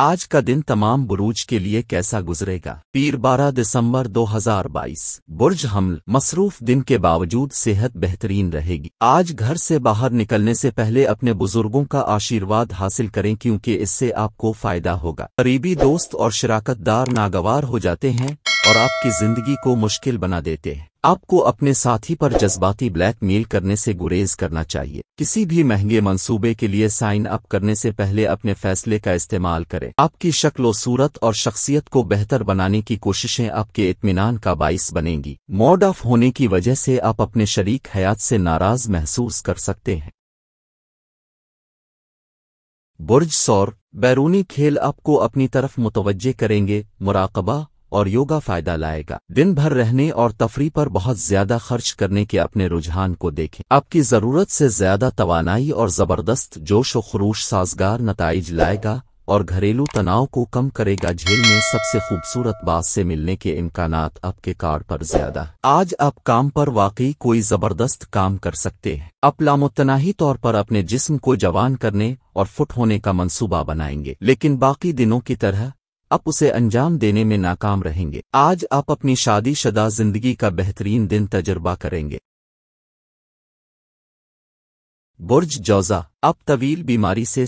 आज का दिन तमाम बुरूज के लिए कैसा गुजरेगा पीर 12 दिसंबर 2022 बुर्ज हमल मसरूफ दिन के बावजूद सेहत बेहतरीन रहेगी आज घर से बाहर निकलने से पहले अपने बुजुर्गों का आशीर्वाद हासिल करें क्योंकि इससे आपको फायदा होगा करीबी दोस्त और शराकतदार नागवार हो जाते हैं और आपकी जिंदगी को मुश्किल बना देते हैं आपको अपने साथी पर जज्बाती ब्लैक मेल करने से गुरेज करना चाहिए किसी भी महंगे मंसूबे के लिए साइन अप करने से पहले अपने फैसले का इस्तेमाल करें आपकी शक्लो सूरत और शख्सियत को बेहतर बनाने की कोशिशें आपके इत्मीनान का बाइस बनेंगी मोड ऑफ होने की वजह से आप अपने शरीक हयात से नाराज महसूस कर सकते हैं बुर्ज सौर बैरूनी खेल आपको अपनी तरफ मुतवजे करेंगे मुराकबा और योगा फायदा लाएगा दिन भर रहने और तफरी पर बहुत ज्यादा खर्च करने के अपने रुझान को देखें आपकी जरूरत से ज्यादा तवानाई और जबरदस्त जोश व खरूश साजगार नतज लाएगा और घरेलू तनाव को कम करेगा झील में सबसे खूबसूरत बात से मिलने के इम्कान आपके कार पर ज्यादा आज आप काम पर वाकई कोई जबरदस्त काम कर सकते हैं आप लामोतनाही तौर पर अपने जिस्म को जवान करने और फुट होने का मंसूबा बनाएंगे लेकिन बाकी दिनों की तरह आप उसे अंजाम देने में नाकाम रहेंगे आज आप अपनी शादीशुदा जिंदगी का बेहतरीन दिन तजर्बा करेंगे बुर्ज जौजा आप तवील बीमारी से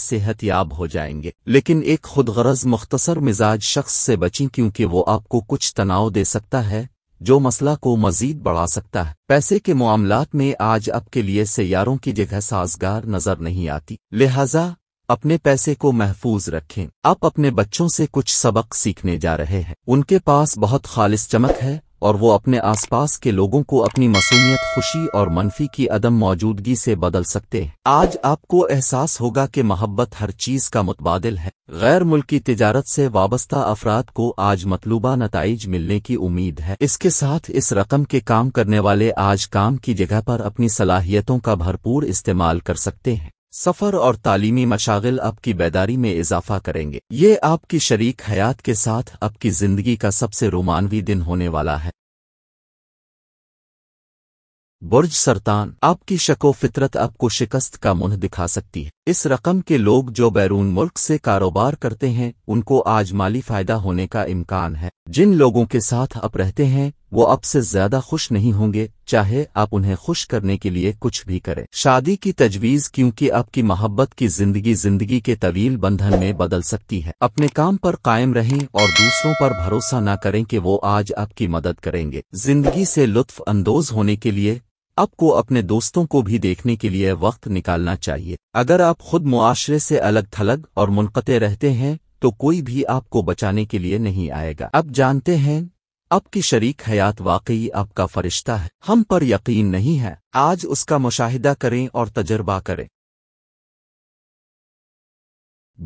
याब हो जाएंगे लेकिन एक खुदगरज मुख्तसर मिजाज शख्स से बचें क्योंकि वो आपको कुछ तनाव दे सकता है जो मसला को मजीद बढ़ा सकता है पैसे के मामला में आज आपके लिए सैारों की जगह साजगार नजर नहीं आती लिहाजा अपने पैसे को महफूज रखें आप अपने बच्चों से कुछ सबक सीखने जा रहे हैं उनके पास बहुत खालिश चमक है और वो अपने आसपास के लोगों को अपनी मसूमियत खुशी और मनफी की अदम मौजूदगी से बदल सकते हैं आज आपको एहसास होगा कि मोहब्बत हर चीज का मुतबादल है गैर मुल्की तजारत से वाबस्ता अफराद को आज मतलूबा नतज मिलने की उम्मीद है इसके साथ इस रकम के काम करने वाले आज काम की जगह पर अपनी सलाहियतों का भरपूर इस्तेमाल कर सकते हैं सफ़र और तालीमी मशागिल आपकी बेदारी में इजाफा करेंगे ये आपकी शरीक हयात के साथ आपकी ज़िंदगी का सबसे रोमानवी दिन होने वाला है बुर्ज सरतान आपकी शको फितरत आपको शिकस्त का मुंह दिखा सकती है इस रकम के लोग जो बैरून मुल्क से कारोबार करते हैं उनको आज माली फायदा होने का इम्कान है जिन लोगों के साथ आप रहते हैं वो अब से ज्यादा खुश नहीं होंगे चाहे आप उन्हें खुश करने के लिए कुछ भी करें शादी की तजवीज क्योंकि आपकी मोहब्बत की जिंदगी जिंदगी के तवील बंधन में बदल सकती है अपने काम पर कायम रहें और दूसरों पर भरोसा न करें कि वो आज आपकी मदद करेंगे जिंदगी से लुत्फ अंदोज होने के लिए आपको अपने दोस्तों को भी देखने के लिए वक्त निकालना चाहिए अगर आप खुद मुआशरे से अलग थलग और मुनक़ते रहते हैं तो कोई भी आपको बचाने के लिए नहीं आएगा अब जानते हैं आपकी शरीक हयात वाकई आपका फरिश्ता है हम पर यकीन नहीं है आज उसका मुशाहिदा करें और तजर्बा करें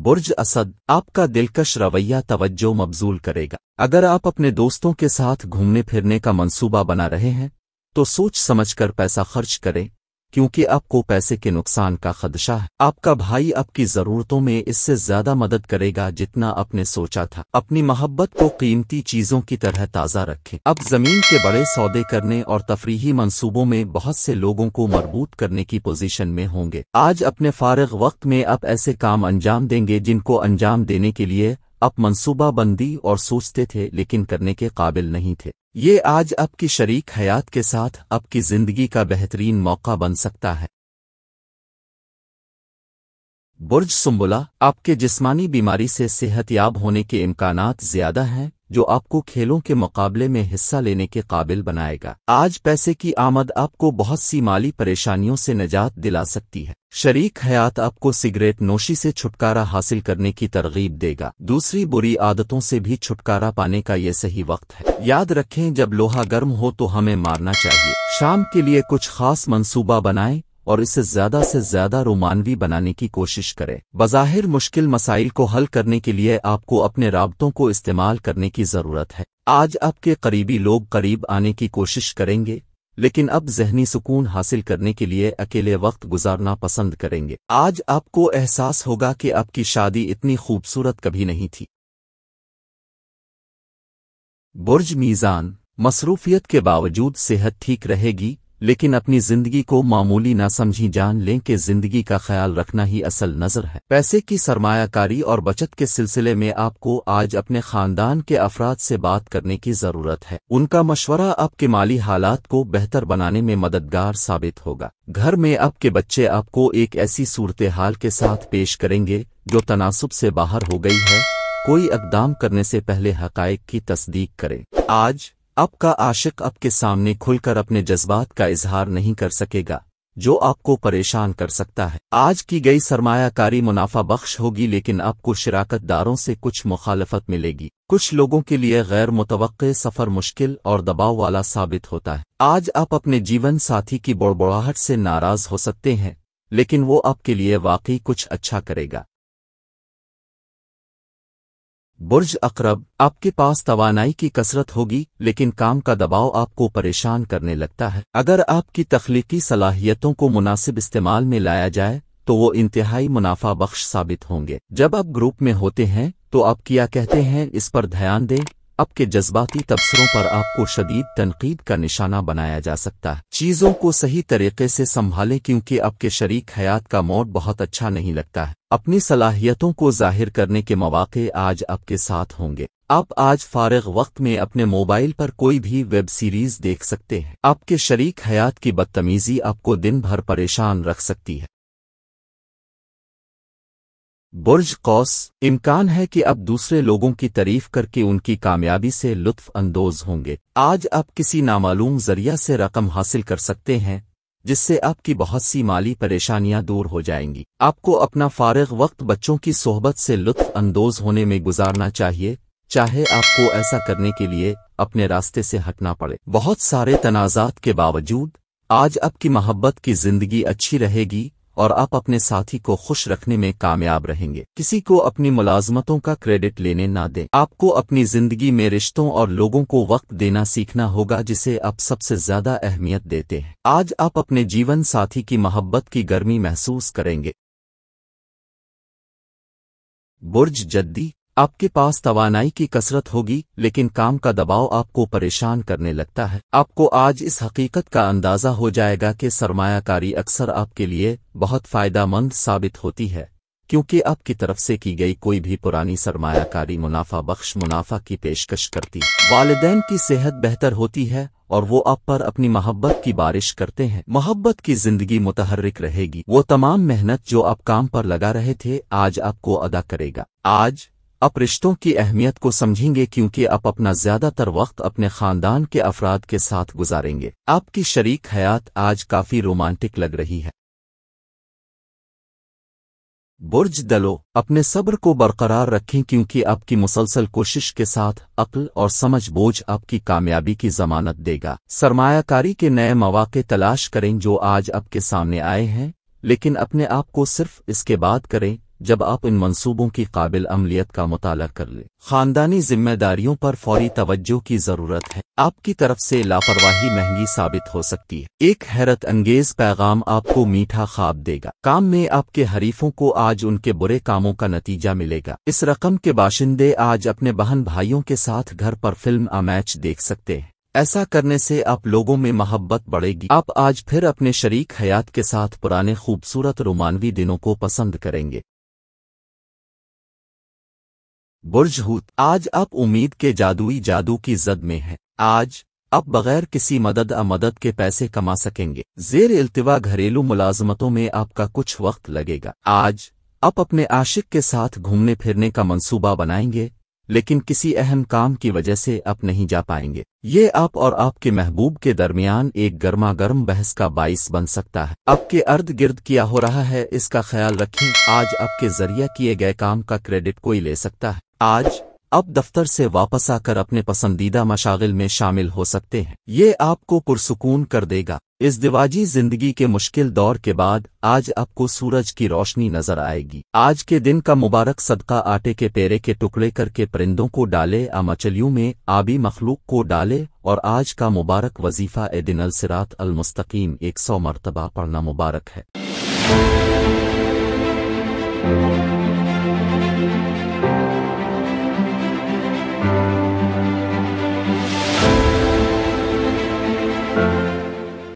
बुर्ज असद आपका दिलकश रवैया तवज्जो मबजूल करेगा अगर आप अपने दोस्तों के साथ घूमने फिरने का मंसूबा बना रहे हैं तो सोच समझकर पैसा खर्च करें क्योंकि आपको पैसे के नुकसान का खदशा है आपका भाई आपकी ज़रूरतों में इससे ज़्यादा मदद करेगा जितना आपने सोचा था अपनी मोहब्बत को कीमती चीज़ों की तरह ताज़ा रखें अब ज़मीन के बड़े सौदे करने और तफरीही मंसूबों में बहुत से लोगों को मरबूत करने की पोजीशन में होंगे आज अपने फारग वक्त में आप ऐसे काम अंजाम देंगे जिनको अंजाम देने के लिए आप मनसूबाबंदी और सोचते थे लेकिन करने के काबिल नहीं थे ये आज आपकी शरीक हयात के साथ आपकी जिंदगी का बेहतरीन मौका बन सकता है बुर्ज सुम्बुला आपके जिस्मानी बीमारी से सेहतयाब होने के इम्कान ज्यादा हैं जो आपको खेलों के मुकाबले में हिस्सा लेने के काबिल बनाएगा आज पैसे की आमद आपको बहुत सी माली परेशानियों से निजात दिला सकती है शरीक हयात आपको सिगरेट नोशी से छुटकारा हासिल करने की तरगीब देगा दूसरी बुरी आदतों से भी छुटकारा पाने का ये सही वक्त है याद रखें जब लोहा गर्म हो तो हमें मारना चाहिए शाम के लिए कुछ खास मनसूबा बनाए और इसे ज्यादा से ज्यादा रोमानवी बनाने की कोशिश करें बाहिर मुश्किल मसाइल को हल करने के लिए आपको अपने रबतों को इस्तेमाल करने की ज़रूरत है आज आपके करीबी लोग करीब आने की कोशिश करेंगे लेकिन अब जहनी सुकून हासिल करने के लिए अकेले वक्त गुजारना पसंद करेंगे आज आपको एहसास होगा कि आपकी शादी इतनी खूबसूरत कभी नहीं थी बुर्ज मीज़ान मसरूफियत के बावजूद सेहत ठीक रहेगी लेकिन अपनी जिंदगी को मामूली ना समझी जान लें कि जिंदगी का ख्याल रखना ही असल नजर है पैसे की सरमायाकारी और बचत के सिलसिले में आपको आज अपने खानदान के अफराद से बात करने की जरूरत है उनका मशवरा आपके माली हालात को बेहतर बनाने में मददगार साबित होगा घर में आपके बच्चे आपको एक ऐसी सूरत हाल के साथ पेश करेंगे जो तनासब से बाहर हो गई है कोई इकदाम करने से पहले हकायक की तस्दीक करें आज आपका आशिक आपके सामने खुलकर अपने जज्बात का इजहार नहीं कर सकेगा जो आपको परेशान कर सकता है आज की गई सरमायाकारी मुनाफा बख्श होगी लेकिन आपको शराकत दारों से कुछ मुखालफत मिलेगी कुछ लोगों के लिए गैर मुतव सफ़र मुश्किल और दबाव वाला साबित होता है आज आप अपने जीवन साथी की बड़बड़ाहट से नाराज हो सकते हैं लेकिन वो आपके लिए वाकई कुछ अच्छा करेगा बुर्ज अकरब आपके पास तवानाई की कसरत होगी लेकिन काम का दबाव आपको परेशान करने लगता है अगर आपकी तख्लीकी सलाहियतों को मुनासिब इस्तेमाल में लाया जाए तो वो इंतहाई मुनाफा बख्श साबित होंगे जब आप ग्रुप में होते हैं तो आप क्या कहते हैं इस पर ध्यान दें आपके जज्बाती तबसरों पर आपको शदीद तनकीद का निशाना बनाया जा सकता है चीज़ों को सही तरीके से संभालें क्योंकि आपके शरीक हयात का मोड बहुत अच्छा नहीं लगता है अपनी सलाहियतों को जाहिर करने के मौाक़े आज आपके साथ होंगे आप आज फारग वक्त में अपने मोबाइल पर कोई भी वेब सीरीज देख सकते हैं आपके शरीक हयात की बदतमीजी आपको दिन भर परेशान रख सकती है बुर्ज कौस इम्कान है कि अब दूसरे लोगों की तारीफ करके उनकी कामयाबी से लुत्फानंदोज होंगे आज आप किसी नामालूम जरिया से रकम हासिल कर सकते हैं जिससे आपकी बहुत सी माली परेशानियां दूर हो जाएंगी आपको अपना फारग वक्त बच्चों की सोहबत से लुत्फानंदोज होने में गुजारना चाहिए चाहे आपको ऐसा करने के लिए अपने रास्ते से हटना पड़े बहुत सारे तनाजात के बावजूद आज आपकी मोहब्बत की जिंदगी अच्छी रहेगी और आप अपने साथी को खुश रखने में कामयाब रहेंगे किसी को अपनी मुलाजमतों का क्रेडिट लेने ना दें आपको अपनी जिंदगी में रिश्तों और लोगों को वक्त देना सीखना होगा जिसे आप सबसे ज्यादा अहमियत देते हैं आज आप अपने जीवन साथी की मोहब्बत की गर्मी महसूस करेंगे बुर्ज जद्दी आपके पास तवानाई की कसरत होगी लेकिन काम का दबाव आपको परेशान करने लगता है आपको आज इस हकीकत का अंदाज़ा हो जाएगा कि सरमायाकारी अक्सर आपके लिए बहुत फ़ायदामंद साबित होती है क्योंकि आपकी तरफ से की गई कोई भी पुरानी सरमायाकारी मुनाफा बख्श मुनाफा की पेशकश करती वालदेन की सेहत बेहतर होती है और वो आप पर अपनी मोहब्बत की बारिश करते हैं मोहब्बत की जिंदगी मुतहरक रहेगी वो तमाम मेहनत जो आप काम पर लगा रहे थे आज आपको अदा करेगा आज आप रिश्तों की अहमियत को समझेंगे क्योंकि आप अपना ज्यादातर वक्त अपने खानदान के अफराद के साथ गुजारेंगे आपकी शरीक हयात आज काफी रोमांटिक लग रही है बुर्ज दलो अपने सब्र को बरकरार रखें क्योंकि आपकी मुसलसल कोशिश के साथ अक्ल और समझ बोझ आपकी कामयाबी की जमानत देगा सरमायाकारी के नए मौाक तलाश करें जो आज आपके सामने आए हैं लेकिन अपने आप को सिर्फ इसके बाद करें जब आप इन मंसूबों की काबिल अमलियत का मुताल कर ले खानदानी जिम्मेदारियों पर फौरी तवज्जो की ज़रूरत है आपकी तरफ से लापरवाही महंगी साबित हो सकती है एक हैरत अंगेज पैगाम आपको मीठा ख्वाब देगा काम में आपके हरीफों को आज उनके बुरे कामों का नतीजा मिलेगा इस रकम के बाशिंदे आज अपने बहन भाइयों के साथ घर पर फिल्म अमैच देख सकते हैं ऐसा करने से आप लोगों में मोहब्बत बढ़ेगी आप आज फिर अपने शरीक हयात के साथ पुराने खूबसूरत रोमानवी दिनों को पसंद करेंगे बुरजहूत आज आप उम्मीद के जादुई जादू की जद में हैं आज आप बगैर किसी मदद या मदद के पैसे कमा सकेंगे जेर अल्तवा घरेलू मुलाजमतों में आपका कुछ वक्त लगेगा आज आप अपने आशिक के साथ घूमने फिरने का मंसूबा बनाएंगे लेकिन किसी अहम काम की वजह से आप नहीं जा पाएंगे ये आप और आपके महबूब के दरमियान एक गर्मा गर्म बहस का बाइस बन सकता है आपके अर्द गिर्द किया हो रहा है इसका ख्याल रखें आज आपके जरिए किए गए काम का क्रेडिट कोई ले सकता है आज आप दफ्तर से वापस आकर अपने पसंदीदा मशागिल में शामिल हो सकते हैं ये आपको पुरसकून कर देगा इस दिवाजी जिंदगी के मुश्किल दौर के बाद आज आपको सूरज की रोशनी नजर आएगी आज के दिन का मुबारक सदका आटे के पेरे के टुकड़े करके परिंदों को डाले आ मचलियों में आबी मखलूक को डाले और आज का मुबारक वजीफा ए दिन अलसरात अलमुस्तकीम एक सौ मरतबा पढ़ना मुबारक है